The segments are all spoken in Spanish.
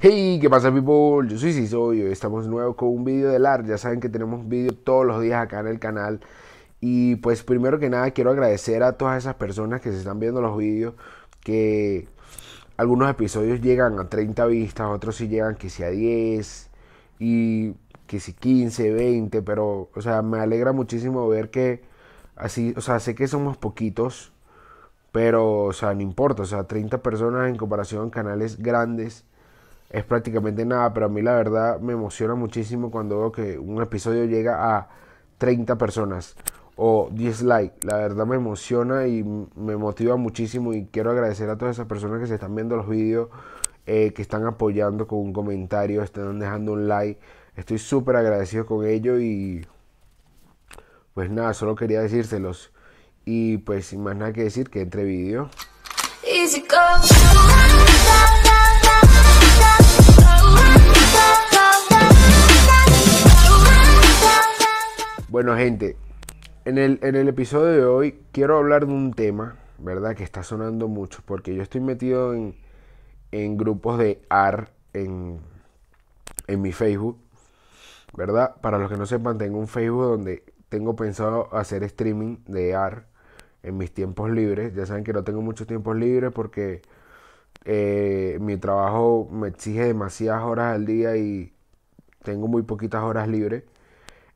Hey, ¿qué pasa people? Yo soy Ciso y hoy estamos nuevo con un vídeo de LAR. Ya saben que tenemos vídeos todos los días acá en el canal. Y pues primero que nada quiero agradecer a todas esas personas que se están viendo los vídeos. Que algunos episodios llegan a 30 vistas, otros sí llegan que si a 10 y que si 15, 20. Pero, o sea, me alegra muchísimo ver que así, o sea, sé que somos poquitos. Pero, o sea, no importa, o sea, 30 personas en comparación a canales grandes es prácticamente nada, pero a mí la verdad me emociona muchísimo cuando veo que un episodio llega a 30 personas o 10 likes La verdad me emociona y me motiva muchísimo y quiero agradecer a todas esas personas que se están viendo los vídeos, eh, que están apoyando con un comentario, están dejando un like. Estoy súper agradecido con ello y pues nada, solo quería decírselos. Y pues sin más nada que decir que entre vídeo. Bueno, gente, en el, episodio de hoy quiero hablar de un tema, ¿verdad? Que está sonando mucho, porque yo estoy metido en, grupos de AR en, mi Facebook, ¿verdad? Para los que no sepan, tengo un Facebook donde tengo pensado hacer streaming de AR en mis tiempos libres. Ya saben que no tengo muchos tiempos libres porque eh, mi trabajo me exige demasiadas horas al día y tengo muy poquitas horas libres.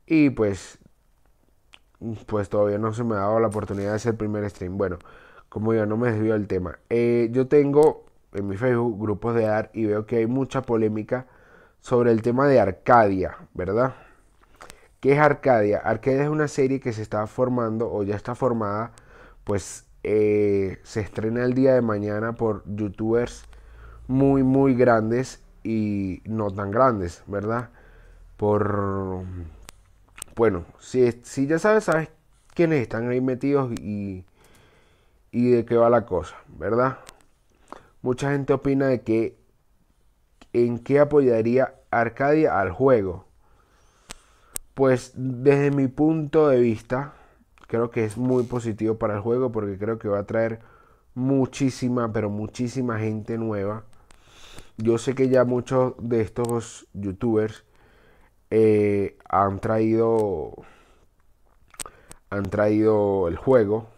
Y pues pues todavía no se me ha dado la oportunidad de hacer primer stream. Bueno, como ya no me desvío el tema. Eh, yo tengo en mi Facebook grupos de art y veo que hay mucha polémica sobre el tema de Arcadia, ¿verdad? ¿Qué es Arcadia? Arcadia es una serie que se está formando o ya está formada, pues eh, se estrena el día de mañana por youtubers muy, muy grandes y no tan grandes, ¿verdad? Por bueno, si, si ya sabes, sabes quiénes están ahí metidos y, y de qué va la cosa, ¿verdad? Mucha gente opina de que en qué apoyaría Arcadia al juego. Pues desde mi punto de vista, creo que es muy positivo para el juego porque creo que va a traer muchísima, pero muchísima gente nueva. Yo sé que ya muchos de estos youtubers eh, han traído han traído el juego,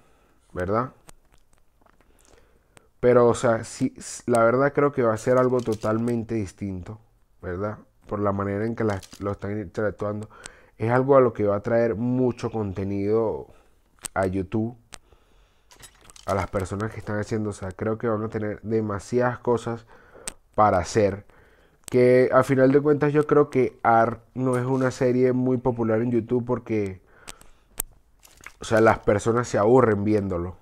¿verdad? Pero, o sea, la verdad creo que va a ser algo totalmente distinto, ¿verdad? Por la manera en que lo están interactuando. Es algo a lo que va a traer mucho contenido a YouTube, a las personas que están haciendo. O sea, creo que van a tener demasiadas cosas para hacer que a final de cuentas yo creo que AR no es una serie muy popular en YouTube porque, o sea, las personas se aburren viéndolo.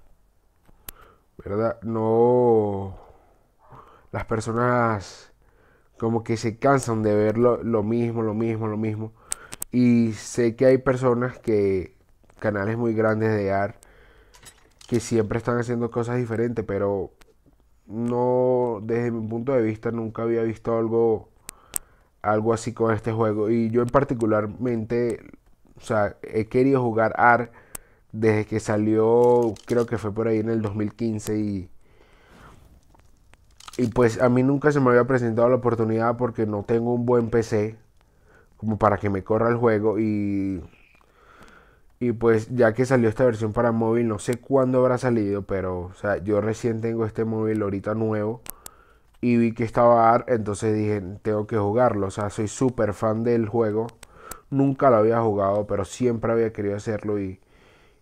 ¿Verdad? No... Las personas como que se cansan de ver lo, lo mismo, lo mismo, lo mismo. Y sé que hay personas que, canales muy grandes de AR, que siempre están haciendo cosas diferentes, pero no, desde mi punto de vista, nunca había visto algo, algo así con este juego. Y yo en particularmente, o sea, he querido jugar AR desde que salió, creo que fue por ahí en el 2015 y... Y pues a mí nunca se me había presentado la oportunidad porque no tengo un buen PC como para que me corra el juego y y pues ya que salió esta versión para móvil, no sé cuándo habrá salido, pero o sea, yo recién tengo este móvil ahorita nuevo y vi que estaba AR, entonces dije, tengo que jugarlo. O sea, soy súper fan del juego. Nunca lo había jugado, pero siempre había querido hacerlo y,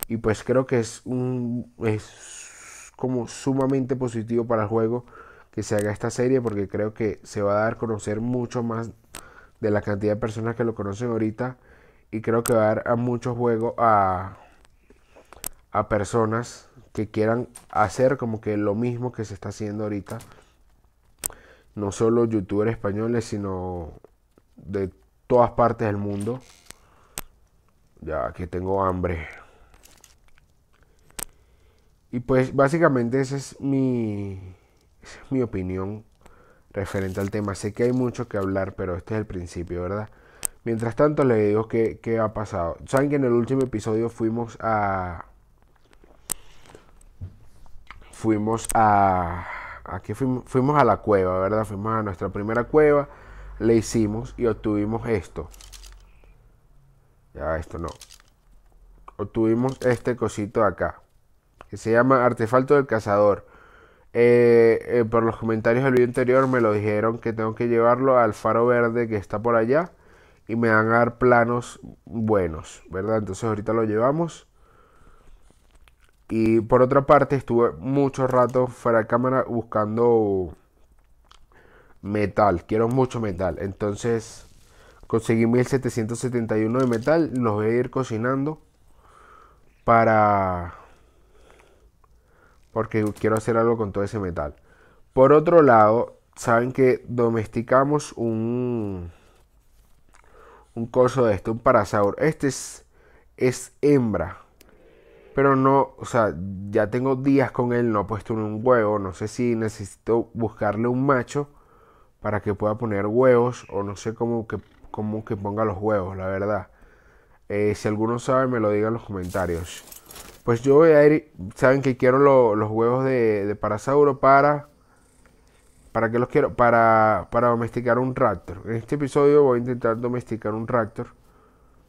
y pues creo que es un es como sumamente positivo para el juego que se haga esta serie porque creo que se va a dar a conocer mucho más de la cantidad de personas que lo conocen ahorita y creo que va a dar a muchos juegos a, a personas que quieran hacer como que lo mismo que se está haciendo ahorita. No solo youtubers españoles, sino de todas partes del mundo. Ya que tengo hambre. Y pues básicamente esa es mi, esa es mi opinión referente al tema. Sé que hay mucho que hablar, pero este es el principio, ¿verdad? Mientras tanto, les digo qué, ha pasado. Saben que en el último episodio fuimos a. Fuimos a. Aquí fuimos, a la cueva, ¿verdad? Fuimos a nuestra primera cueva. Le hicimos y obtuvimos esto. Ya, esto no. Obtuvimos este cosito de acá. Que se llama Artefacto del Cazador. Eh, eh, por los comentarios del video anterior me lo dijeron que tengo que llevarlo al faro verde que está por allá y me van a dar planos buenos, ¿verdad? Entonces ahorita lo llevamos. Y por otra parte estuve mucho rato fuera de cámara buscando metal, quiero mucho metal. Entonces conseguí 1771 de metal, los voy a ir cocinando para... porque quiero hacer algo con todo ese metal. Por otro lado, saben que domesticamos un un coso de esto, un parasaur. Este es, es hembra. Pero no, o sea, ya tengo días con él, no ha puesto un huevo. No sé si necesito buscarle un macho para que pueda poner huevos o no sé cómo que, que ponga los huevos, la verdad. Eh, si alguno sabe, me lo diga en los comentarios. Pues yo voy a ir, saben que quiero los huevos de, de parasauro para ¿Para qué los quiero? Para, domesticar un raptor. En este episodio voy a intentar domesticar un raptor.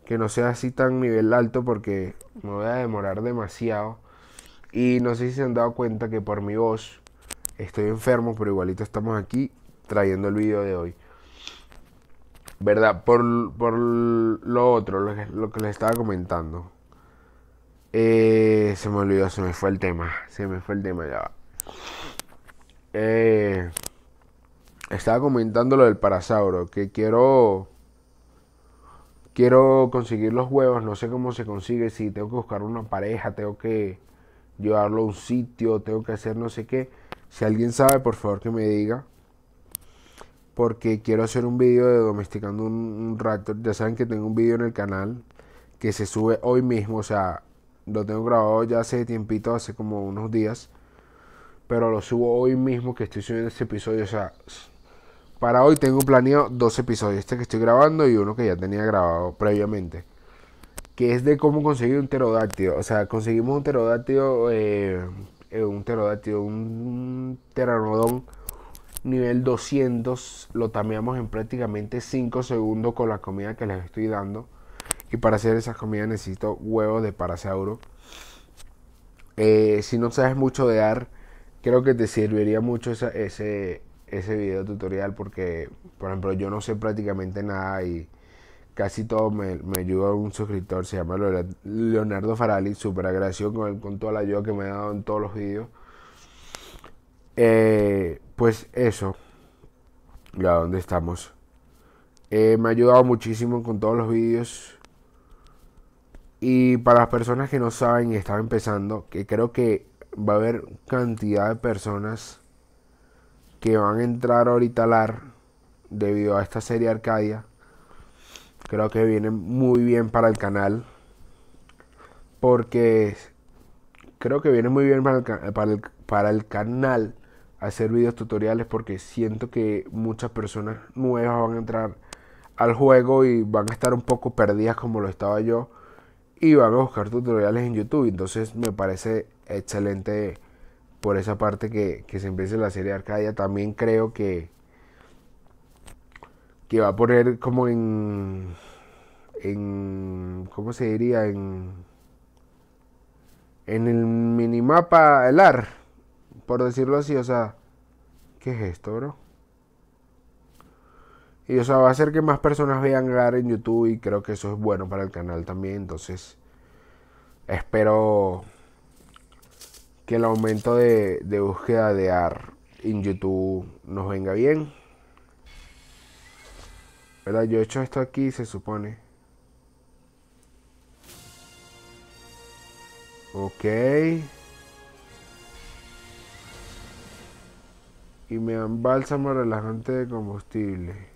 Que no sea así tan nivel alto porque me voy a demorar demasiado. Y no sé si se han dado cuenta que por mi voz estoy enfermo, pero igualito estamos aquí trayendo el video de hoy. ¿Verdad? Por, lo otro, lo que, lo les estaba comentando. Eh, se me olvidó, se me fue el tema. Se me fue el tema, ya Eh, estaba comentando lo del parasauro, que quiero quiero conseguir los huevos, no sé cómo se consigue, si tengo que buscar una pareja, tengo que llevarlo a un sitio, tengo que hacer no sé qué. Si alguien sabe, por favor que me diga. Porque quiero hacer un vídeo de domesticando un, un raptor. Ya saben que tengo un video en el canal que se sube hoy mismo. O sea, lo tengo grabado ya hace tiempito, hace como unos días. Pero lo subo hoy mismo que estoy subiendo este episodio. O sea, para hoy tengo planeado dos episodios, este que estoy grabando y uno que ya tenía grabado previamente, que es de cómo conseguir un terodáctilo, O sea, conseguimos un terodáctilo eh, eh, un terodáctilo un pteranodón nivel 200, lo tameamos en prácticamente 5 segundos con la comida que les estoy dando. Y para hacer esa comida necesito huevos de parasauro. Eh, si no sabes mucho de AR, creo que te serviría mucho ese, ese video tutorial porque, por ejemplo, yo no sé prácticamente nada y casi todo me, me ayuda un suscriptor, se llama Leonardo Farali, súper agradecido con, con toda la ayuda que me ha dado en todos los vídeos eh, pues eso, ya donde estamos. Eh, me ha ayudado muchísimo con todos los vídeos. Y para las personas que no saben y están empezando, que creo que va a haber cantidad de personas que van a entrar ahorita al debido a esta serie Arcadia. Creo que viene muy bien para el canal. Porque creo que viene muy bien para para el canal hacer videos tutoriales porque siento que muchas personas nuevas van a entrar al juego y van a estar un poco perdidas como lo estaba yo y van a buscar tutoriales en YouTube. Entonces me parece excelente por esa parte que, se empiece la serie Arcadia. También creo que, que va a poner como en, en ¿cómo se diría? En, en el minimapa, el AR, por decirlo así, o sea, ¿qué es esto, bro? Y o sea, va a hacer que más personas vean AR en YouTube y creo que eso es bueno para el canal también, entonces espero que el aumento de, búsqueda de AR en YouTube nos venga bien. Yo he hecho esto aquí, se supone. Ok. Y me dan bálsamo relajante de combustible.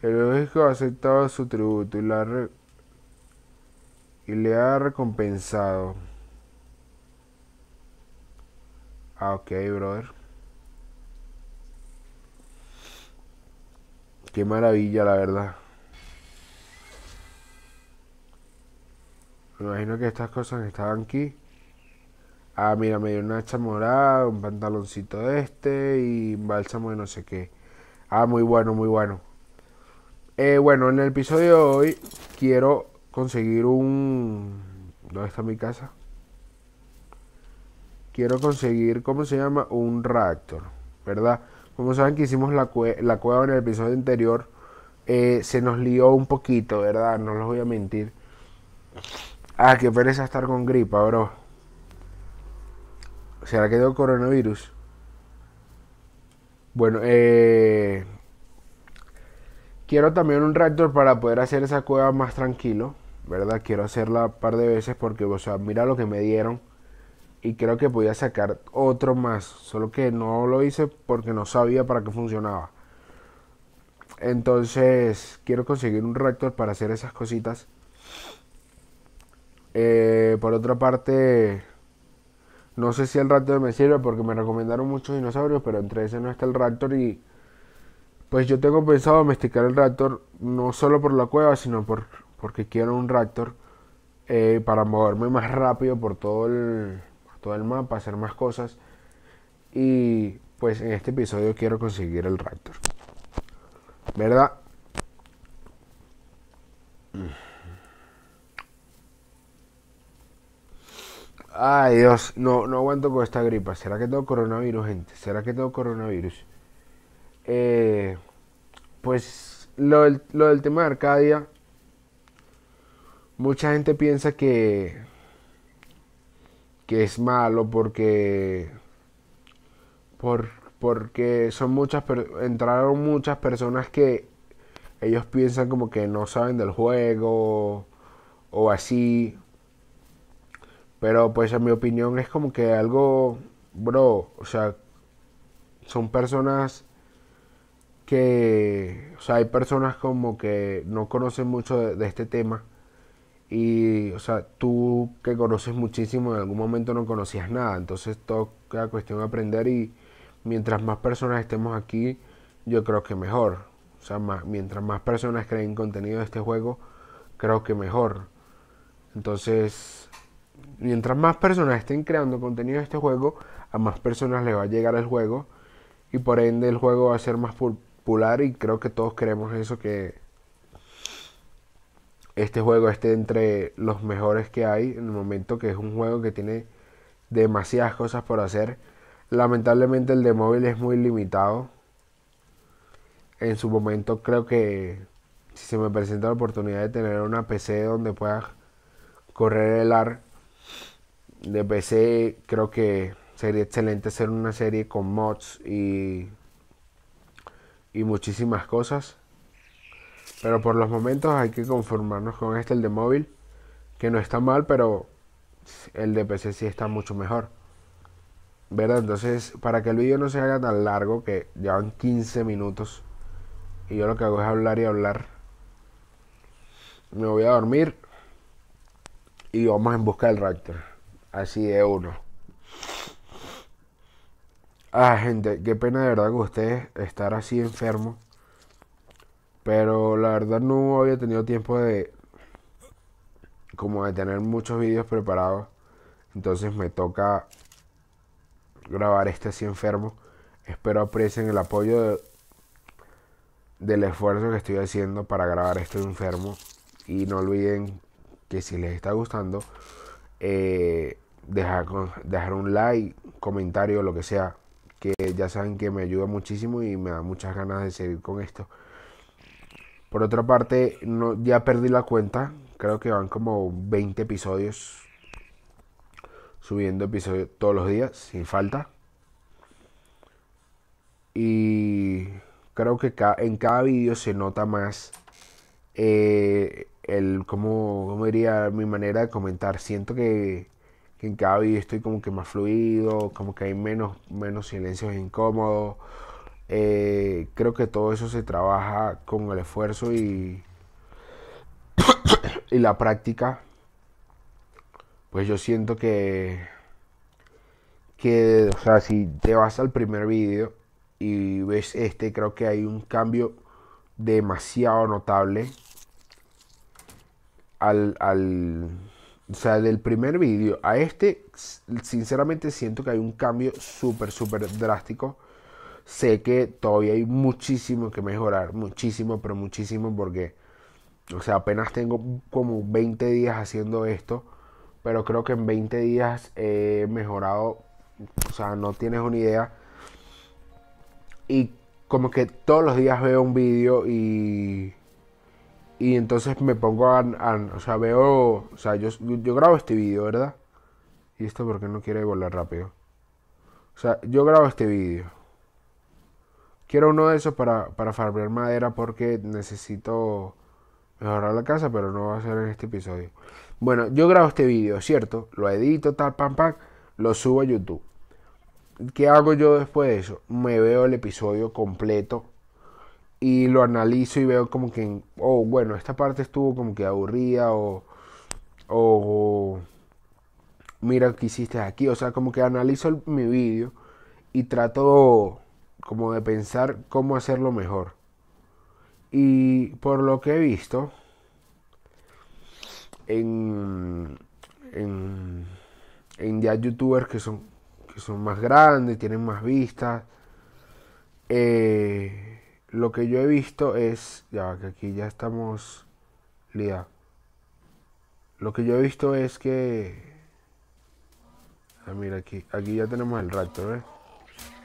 El lógico ha aceptado su tributo y le ha recompensado. Ah, ok, brother. Qué maravilla, la verdad. Me imagino que estas cosas estaban aquí. Ah, mira, me dio una hacha morada, un pantaloncito de este y un bálsamo de no sé qué. Ah, muy bueno, muy bueno. Eh, bueno, en el episodio de hoy quiero conseguir un... ¿Dónde está mi casa? quiero conseguir, ¿cómo se llama? Un reactor, ¿verdad? Como saben que hicimos la, cueva en el episodio anterior, eh, se nos lió un poquito, ¿verdad? No los voy a mentir. Ah, qué pereza estar con gripa, bro. ¿Será que tengo coronavirus? Bueno, eh, quiero también un reactor para poder hacer esa cueva más tranquilo, ¿verdad? Quiero hacerla un par de veces porque, o sea, mira lo que me dieron y creo que podía sacar otro más, solo que no lo hice porque no sabía para qué funcionaba. Entonces quiero conseguir un reactor para hacer esas cositas. Eh, por otra parte, no sé si el Raptor me sirve porque me recomendaron muchos dinosaurios, pero entre ese no está el Raptor y pues yo tengo pensado domesticar el Raptor no solo por la cueva, sino por, porque quiero un Raptor eh, para moverme más rápido por todo el, todo el mapa, hacer más cosas. Y pues en este episodio quiero conseguir el Raptor. ¿Verdad? Ay Dios, no, no aguanto con esta gripa. ¿Será que tengo coronavirus, gente? ¿Será que tengo coronavirus? Eh, pues lo del, lo del tema de Arcadia, mucha gente piensa que que es malo porque, por, porque son muchas, entraron muchas personas que ellos piensan como que no saben del juego o así. Pero pues en mi opinión es como que algo, bro, o sea, son personas que, o sea, hay personas como que no conocen mucho de, de este tema. Y, o sea, tú que conoces muchísimo, en algún momento no conocías nada. Entonces toca cuestión de aprender y mientras más personas estemos aquí, yo creo que mejor. O sea, mientras más personas creen contenido de este juego, creo que mejor. Entonces, mientras más personas estén creando contenido de este juego, a más personas les va a llegar el juego. Y por ende el juego va a ser más popular y creo que todos queremos eso que este juego esté entre los mejores que hay en el momento, que es un juego que tiene demasiadas cosas por hacer. Lamentablemente el de móvil es muy limitado. En su momento creo que si se me presenta la oportunidad de tener una PC donde pueda correr el AR de PC, creo que sería excelente hacer una serie con mods y, y muchísimas cosas. Pero por los momentos hay que conformarnos con este, el de móvil, que no está mal, pero el de PC sí está mucho mejor. ¿Verdad? Entonces, para que el vídeo no se haga tan largo, que llevan 15 minutos, y yo lo que hago es hablar y hablar, me voy a dormir y vamos en busca del Raptor. Así de uno. Ah, gente, qué pena de verdad que ustedes estar así enfermo pero la verdad no había tenido tiempo de como de tener muchos vídeos preparados. Entonces me toca grabar este así enfermo. Espero aprecien el apoyo del esfuerzo que estoy haciendo para grabar este enfermo. Y no olviden que si les está gustando, eh, dejar, dejar un like, comentario, lo que sea. Que ya saben que me ayuda muchísimo y me da muchas ganas de seguir con esto. Por otra parte, no, ya perdí la cuenta. Creo que van como 20 episodios. Subiendo episodios todos los días, sin falta. Y creo que en cada vídeo se nota más eh, el, como, diría? Mi manera de comentar. Siento que, en cada vídeo estoy como que más fluido, como que hay menos, menos silencios incómodos eh, creo que todo eso se trabaja con el esfuerzo y, y la práctica. Pues yo siento que, que, o sea, si te vas al primer vídeo y ves este, creo que hay un cambio demasiado notable al, al o sea, del primer vídeo a este, sinceramente siento que hay un cambio súper, súper drástico sé que todavía hay muchísimo que mejorar, muchísimo, pero muchísimo porque, o sea, apenas tengo como 20 días haciendo esto, pero creo que en 20 días he mejorado, o sea, no tienes una idea. Y como que todos los días veo un vídeo y... Y entonces me pongo a, O sea, veo... O sea, yo, yo grabo este vídeo, ¿verdad? Y esto porque no quiere volar rápido. O sea, yo grabo este vídeo Quiero uno de esos para, para madera porque necesito mejorar la casa, pero no va a ser en este episodio. Bueno, yo grabo este video, ¿cierto? Lo edito, tal, pam, pam, lo subo a YouTube. ¿Qué hago yo después de eso? Me veo el episodio completo y lo analizo y veo como que, oh, bueno, esta parte estuvo como que aburrida o, o mira que hiciste aquí. O sea, como que analizo mi vídeo y trato como de pensar cómo hacerlo mejor. Y por lo que he visto, en, en, en ya youtubers que son, que son más grandes, tienen más vistas, eh, lo que yo he visto es, ya que aquí ya estamos lía. Lo que yo he visto es que... a ah, mira, aquí, aquí ya tenemos el rato, ¿eh?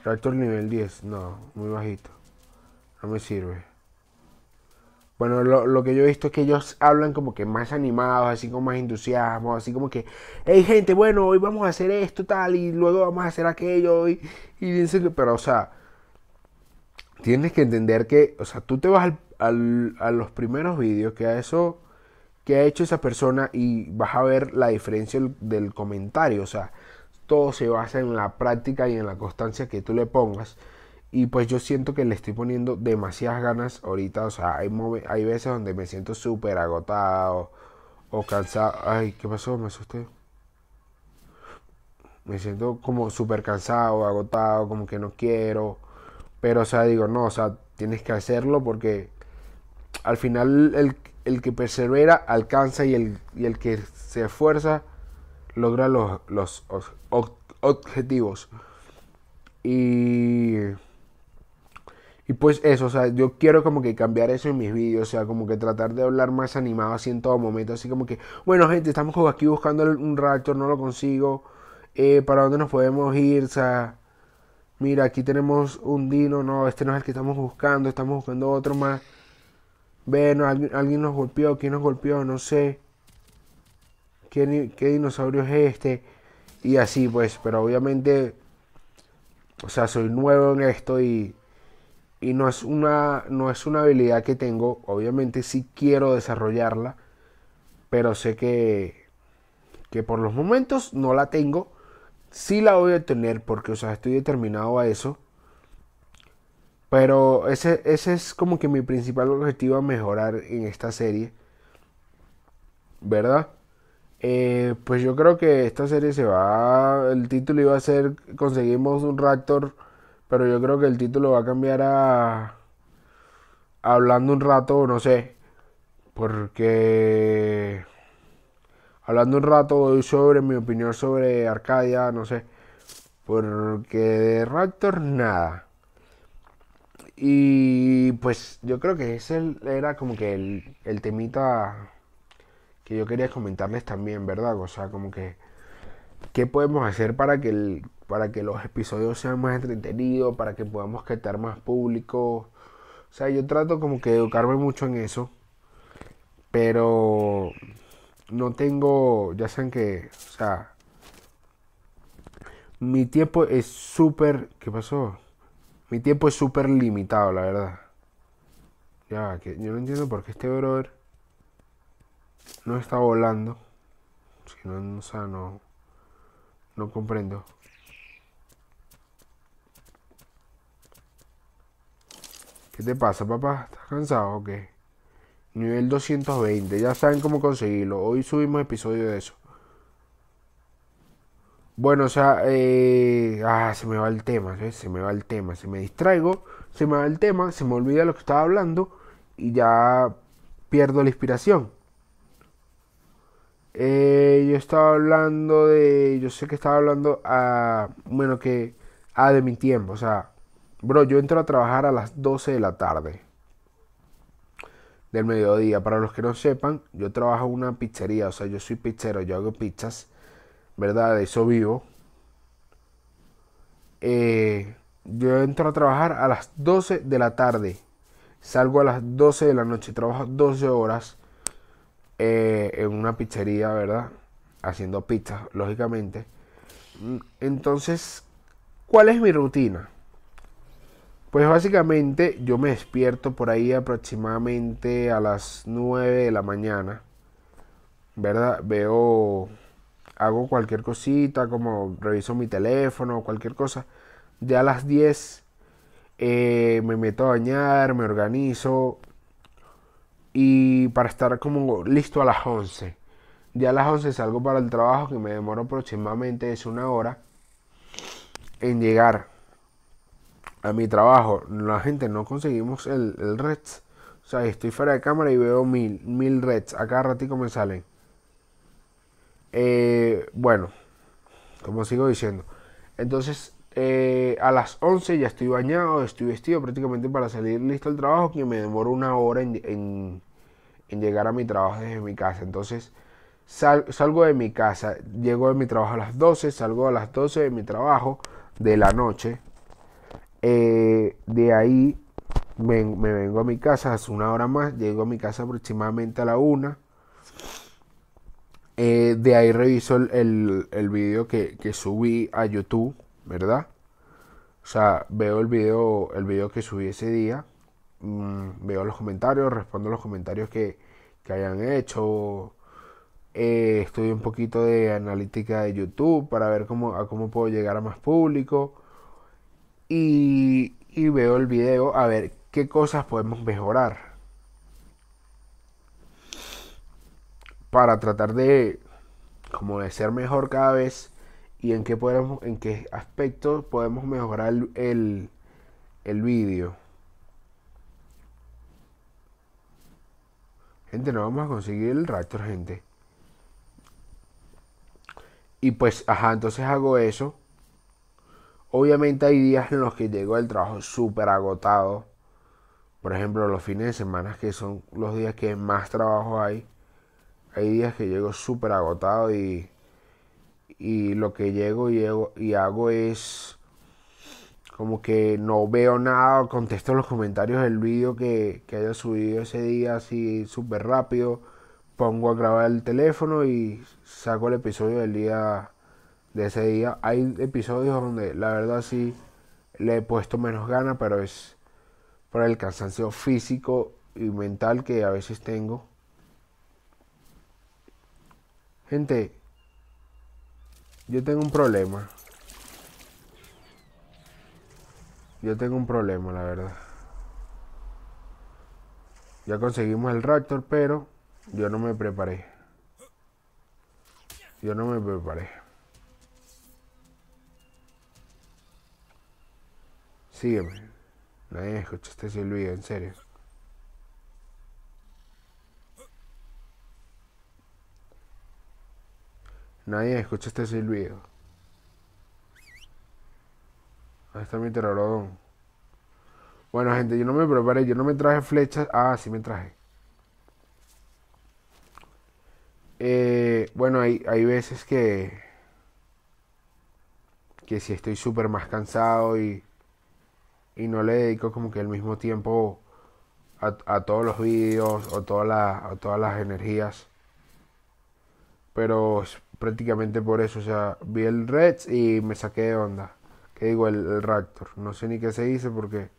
Tractor nivel 10, no, muy bajito. No me sirve. Bueno, lo, que yo he visto es que ellos hablan como que más animados, así con más entusiasmo, así como que, hey gente, bueno, hoy vamos a hacer esto tal y luego vamos a hacer aquello y, y dicen que, pero o sea, tienes que entender que, o sea, tú te vas a los primeros vídeos que a eso que ha hecho esa persona y vas a ver la diferencia del comentario, o sea, todo se basa en la práctica y en la constancia que tú le pongas. Y pues yo siento que le estoy poniendo demasiadas ganas ahorita. O sea, hay, hay veces donde me siento súper agotado o cansado. Ay, ¿qué pasó? Me asusté. Me siento como súper cansado, agotado, como que no quiero. Pero, o sea, digo, no, o sea, tienes que hacerlo porque al final el, que persevera alcanza y el, y el, que se esfuerza logra los, los, objetivos. Y, y pues eso, o sea, yo quiero como que cambiar eso en mis vídeos, o sea, como que tratar de hablar más animado así en todo momento, así como que, bueno gente, estamos aquí buscando un Raptor, no lo consigo, eh, ¿para dónde nos podemos ir? O sea, mira, aquí tenemos un Dino, no, este no es el que estamos buscando, estamos buscando otro más. Bueno, alguien, nos golpeó, ¿quién nos golpeó? No sé. ¿Qué, qué dinosaurio es este? Y así pues, pero obviamente, o sea, soy nuevo en esto y, no, es una, no es una habilidad que tengo. Obviamente sí quiero desarrollarla, pero sé que, que por los momentos no la tengo. Sí la voy a tener porque, o sea, estoy determinado a eso. Pero ese, ese, es como que mi principal objetivo mejorar en esta serie. ¿Verdad? Eh, pues yo creo que esta serie se va. El título iba a ser Conseguimos un Raptor, pero yo creo que el título va a cambiar a. Hablando un rato, no sé. Porque. Hablando un rato sobre mi opinión sobre Arcadia, no sé. Porque de Raptor nada. Y pues yo creo que ese era como que el, el temita que yo quería comentarles también, ¿verdad? O sea, como que, ¿qué podemos hacer para que, para que los episodios sean más entretenidos, para que podamos captar más público? O sea, yo trato como que educarme mucho en eso, pero no tengo, ya saben que, o sea, mi tiempo es súper, ¿qué pasó? Mi tiempo es súper limitado, la verdad. Ya, que yo no entiendo por qué este brother no está volando, sino, o sea, no, no comprendo. ¿Qué te pasa, papá? ¿Estás cansado o qué? Nivel 220, ya saben cómo conseguirlo. Hoy subimos episodio de eso. Bueno, o sea, eh, ah, se me va el tema, se me va el tema, se me distraigo, se me va el tema, se me olvida lo que estaba hablando y ya pierdo la inspiración. Eh, yo estaba hablando de. Yo sé que estaba hablando a. Ah, bueno, que. a ah, de mi tiempo. O sea, bro, yo entro a trabajar a las 12 de la tarde. Del mediodía. Para los que no sepan, yo trabajo en una pizzería. O sea, yo soy pizzero, yo hago pizzas. ¿Verdad? De eso vivo. Eh, yo entro a trabajar a las 12 de la tarde. Salgo a las 12 de la noche. Trabajo 12 horas eh, en una pizzería, ¿verdad? Haciendo pizzas, lógicamente. Mm, entonces, ¿cuál es mi rutina? Pues básicamente yo me despierto por ahí aproximadamente a las 9 de la mañana, ¿verdad? Veo, hago cualquier cosita, como reviso mi teléfono, cualquier cosa. Ya a las 10 eh, me meto a bañar, me organizo, y para estar como listo a las 11. Ya a las 11 salgo para el trabajo que me demoro aproximadamente es una hora en llegar a mi trabajo. La gente no conseguimos el, el O sea, estoy fuera de cámara y veo mil, mil Reds. A cada ratito me salen. Eh, bueno, como sigo diciendo. Entonces eh, a las 11 ya estoy bañado, estoy vestido prácticamente para salir listo al trabajo, que me demoro una hora en, llegar a mi trabajo desde mi casa. Entonces salgo de mi casa, llego de mi trabajo a las 12, salgo a las 12 de mi trabajo de la noche. Eh, de ahí me, vengo a mi casa, hace una hora más, llego a mi casa aproximadamente a la 1. Eh, de ahí reviso el, el, video que subí a YouTube ¿verdad? O sea, veo el video, el video que subí ese día, mm, veo los comentarios, respondo los comentarios que, hayan hecho, eh, estudio un poquito de analítica de YouTube para ver cómo, a cómo puedo llegar a más público y, y veo el video a ver qué cosas podemos mejorar para tratar de como de ser mejor cada vez y en qué, podemos, en qué aspectos podemos mejorar el, vídeo. Gente, no vamos a conseguir el reactor gente. Y pues, ajá, entonces hago eso. Obviamente hay días en los que llego el trabajo súper agotado. Por ejemplo, los fines de semana, que son los días que más trabajo hay. Hay días que llego súper agotado y y lo que llego y, hago es como que no veo nada, contesto los comentarios del vídeo que, que, haya subido ese día así súper rápido, pongo a grabar el teléfono y saco el episodio del día de ese día. Hay episodios donde la verdad sí le he puesto menos ganas, pero es por el cansancio físico y mental que a veces tengo. Gente, yo tengo un problema. Yo tengo un problema, la verdad. Ya conseguimos el Raptor, pero yo no me preparé. Yo no me preparé. Sígueme. Nadie escucha este silbido, en serio. Nadie escucha este silbido. Ahí está mi terrorón Bueno, gente, yo no me preparé, yo no me traje flechas. Ah, sí me traje. Eh, bueno, hay, veces que. Que si estoy súper más cansado y. Y no le dedico como que el mismo tiempo a, a todos los vídeos o, todas a todas las energías. Pero prácticamente por eso. O sea, vi el Reds y me saqué de onda. Que digo, el, el, Raptor. No sé ni qué se dice porque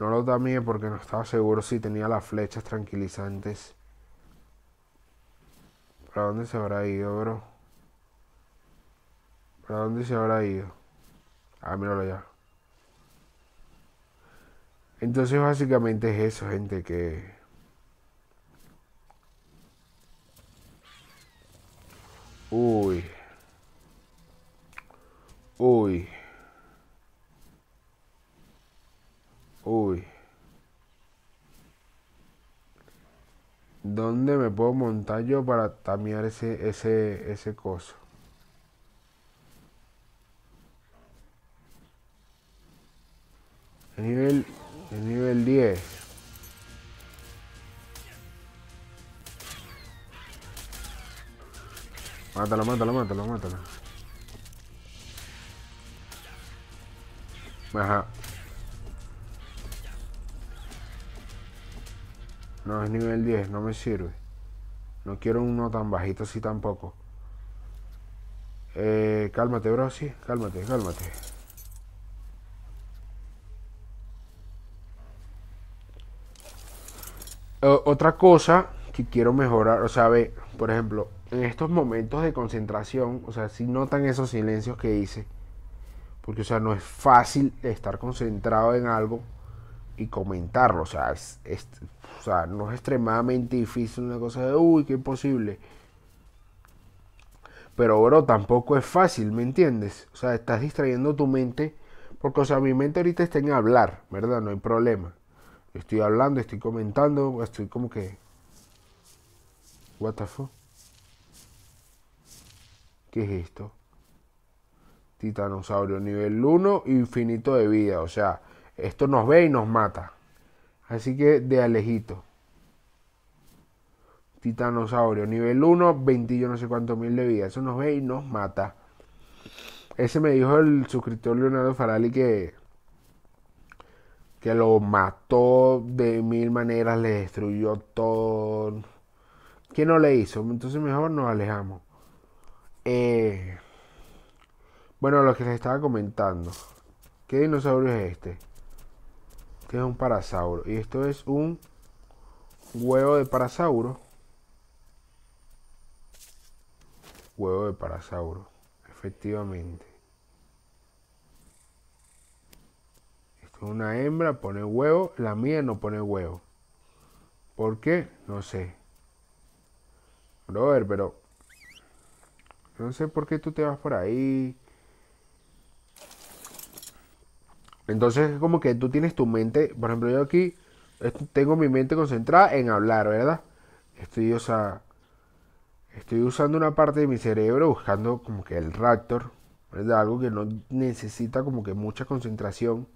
no lo también porque no estaba seguro si tenía las flechas tranquilizantes. ¿Para dónde se habrá ido, bro? ¿Para dónde se habrá ido? Ah, míralo ya. Entonces básicamente es eso, gente, que Uy. Uy. Uy. ¿Dónde me puedo montar yo para tamear ese, ese, ese coso? nivel, el nivel 10. Mátalo, mátalo, mátalo, mátalo. Ajá. No, es nivel 10, no me sirve. No quiero uno tan bajito así tampoco. Eh, cálmate, bro, sí, cálmate, cálmate. otra cosa que quiero mejorar, o sea, ve, por ejemplo, en estos momentos de concentración, o sea, si notan esos silencios que hice, porque, o sea, no es fácil estar concentrado en algo y comentarlo, o sea, no es extremadamente difícil una cosa de, uy, qué imposible. Pero, bro, tampoco es fácil, ¿me entiendes? O sea, estás distrayendo tu mente, porque, o sea, mi mente ahorita está en hablar, ¿verdad? No hay problema. Estoy hablando, estoy comentando, estoy como que... What the fuck? ¿Qué es esto? Titanosaurio nivel 1, infinito de vida. O sea, esto nos ve y nos mata. Así que de alejito. Titanosaurio nivel 1, 20 yo no sé cuánto mil de vida. Eso nos ve y nos mata. Ese me dijo el suscriptor Leonardo Farali que, que lo mató de mil maneras, le destruyó todo. ¿Qué no le hizo? Entonces mejor nos alejamos. Eh, bueno, lo que les estaba comentando. ¿Qué dinosaurio es este? Este es un parasauro. Y esto es un huevo de parasauro. Huevo de parasauro. Efectivamente. Esto es una hembra, pone huevo. La mía no pone huevo. ¿Por qué? No sé. ver, pero no sé por qué tú te vas por ahí. Entonces es como que tú tienes tu mente, por ejemplo yo aquí tengo mi mente concentrada en hablar, ¿verdad? Estoy, o sea, estoy usando una parte de mi cerebro buscando como que el raptor, ¿verdad? Algo que no necesita como que mucha concentración.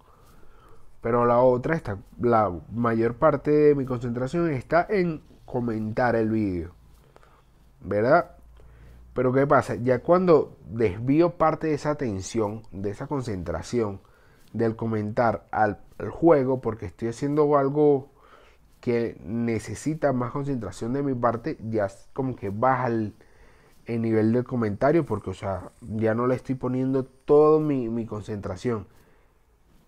Pero la otra está, la mayor parte de mi concentración está en comentar el vídeo, ¿verdad? Pero ¿qué pasa? Ya cuando desvío parte de esa atención, de esa concentración, del comentar al, juego, porque estoy haciendo algo que necesita más concentración de mi parte, ya como que baja el, nivel del comentario, porque o sea, ya no le estoy poniendo toda mi, mi concentración.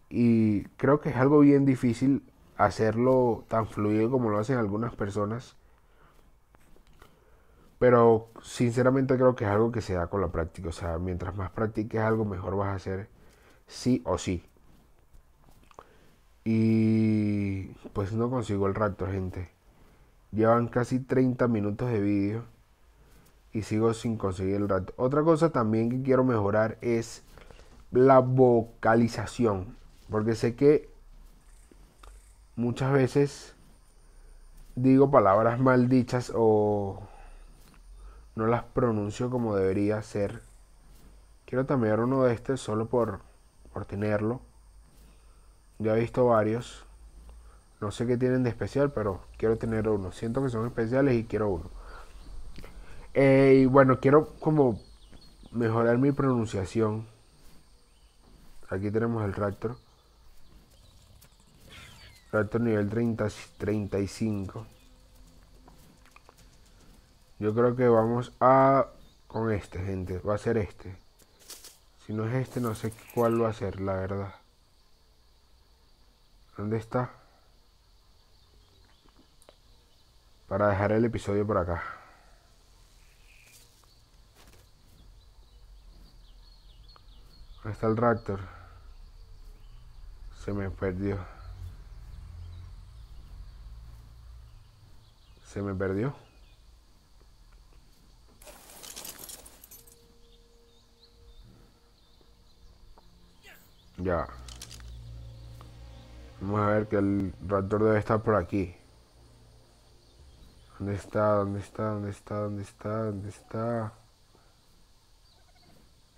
Y creo que es algo bien difícil hacerlo tan fluido como lo hacen algunas personas pero sinceramente creo que es algo que se da con la práctica. O sea, mientras más practiques algo, mejor vas a hacer sí o sí. Y pues no consigo el rato, gente. Llevan casi 30 minutos de vídeo y sigo sin conseguir el rato. Otra cosa también que quiero mejorar es la vocalización. Porque sé que muchas veces digo palabras mal dichas o no las pronuncio como debería ser. Quiero también uno de este solo por, por tenerlo. Ya he visto varios. No sé qué tienen de especial, pero quiero tener uno. Siento que son especiales y quiero uno. Eh, y bueno, quiero como mejorar mi pronunciación. Aquí tenemos el Raptor. Raptor nivel 30, 35. Yo creo que vamos a... Con este, gente. Va a ser este. Si no es este, no sé cuál va a ser, la verdad. ¿Dónde está? Para dejar el episodio por acá. ¿Dónde está el Raptor? Se me perdió. Se me perdió. Ya. Vamos a ver que el raptor debe estar por aquí. ¿Dónde está? ¿Dónde está? ¿Dónde está? ¿Dónde está? ¿Dónde está?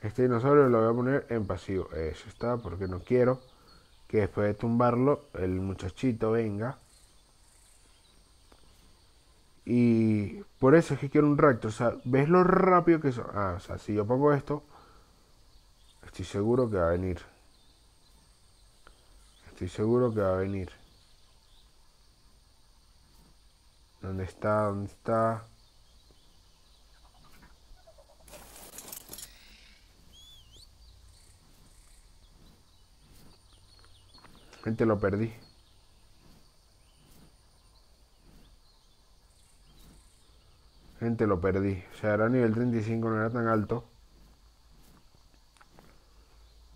Este dinosaurio lo voy a poner en pasivo. Eso está, porque no quiero que después de tumbarlo el muchachito venga. Y por eso es que quiero un raptor. O sea, ¿ves lo rápido que son? Ah, o sea, si yo pongo esto, estoy seguro que va a venir. Estoy seguro que va a venir. ¿Dónde está? ¿Dónde está? Gente, lo perdí. Gente, lo perdí. O sea, era nivel 35, no era tan alto.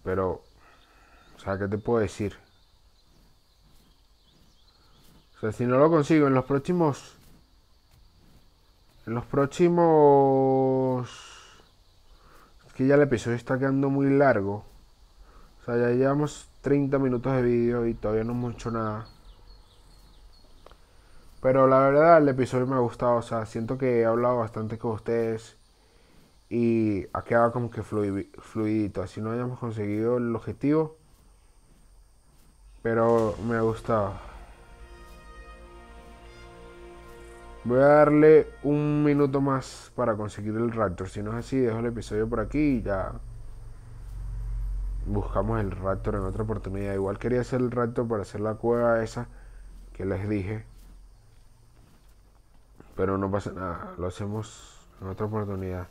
Pero, o sea, ¿qué te puedo decir? O sea, si no lo consigo en los próximos... En los próximos... Es que ya el episodio está quedando muy largo. O sea, ya llevamos 30 minutos de vídeo y todavía no mucho nada. Pero la verdad el episodio me ha gustado, o sea, siento que he hablado bastante con ustedes y ha quedado como que fluidito, así no hayamos conseguido el objetivo, pero me ha gustado. Voy a darle un minuto más para conseguir el Raptor. Si no es así, dejo el episodio por aquí y ya buscamos el Raptor en otra oportunidad. Igual quería hacer el Raptor para hacer la cueva esa que les dije. Pero no pasa nada, lo hacemos en otra oportunidad.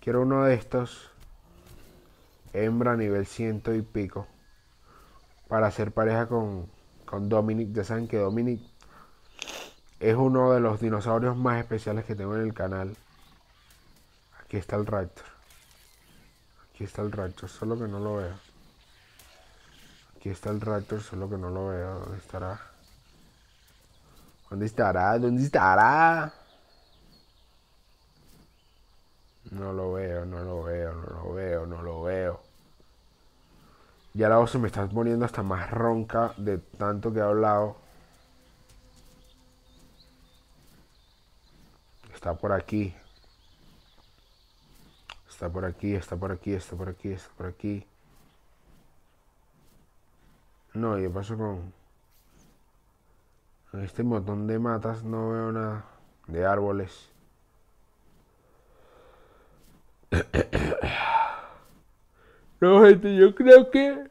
Quiero uno de estos. Hembra nivel ciento y pico. Para hacer pareja con, con Dominic. Ya saben que Dominic es uno de los dinosaurios más especiales que tengo en el canal. Aquí está el Raptor. Aquí está el Raptor, solo que no lo veo. Aquí está el Raptor, solo que no lo veo. ¿Dónde estará? ¿Dónde estará? ¿Dónde estará? No lo veo, no lo veo, no lo veo, no lo veo. Ya la voz se me está poniendo hasta más ronca de tanto que he hablado. Está por aquí. Está por aquí, está por aquí, está por aquí, está por aquí. No, y paso con... este montón de matas no veo nada. De árboles. No, gente, yo creo que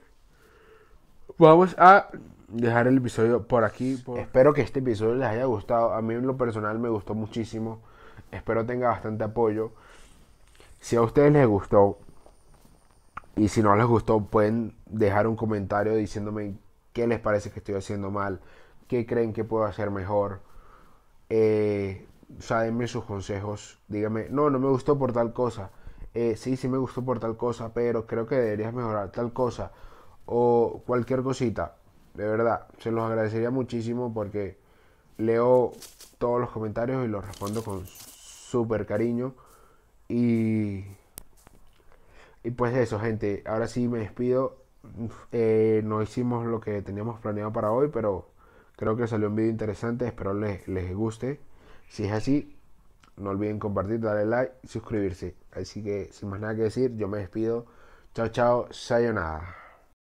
vamos a dejar el episodio por aquí. Espero que este episodio les haya gustado. A mí en lo personal me gustó muchísimo. Espero tenga bastante apoyo. Si a ustedes les gustó y si no les gustó, pueden dejar un comentario diciéndome qué les parece que estoy haciendo mal, qué creen que puedo hacer mejor. Eh, sus consejos. Díganme, no, no me gustó por tal cosa. Eh, sí, sí me gustó por tal cosa, pero creo que deberías mejorar tal cosa. O cualquier cosita. De verdad, se los agradecería muchísimo porque leo todos los comentarios y los respondo con súper cariño. Y, y pues eso, gente. Ahora sí me despido. Eh, no hicimos lo que teníamos planeado para hoy, pero creo que salió un video interesante. Espero les, les guste. Si es así, no olviden compartir, darle like y suscribirse. Así que sin más nada que decir, yo me despido. Chao, chao, sayonara.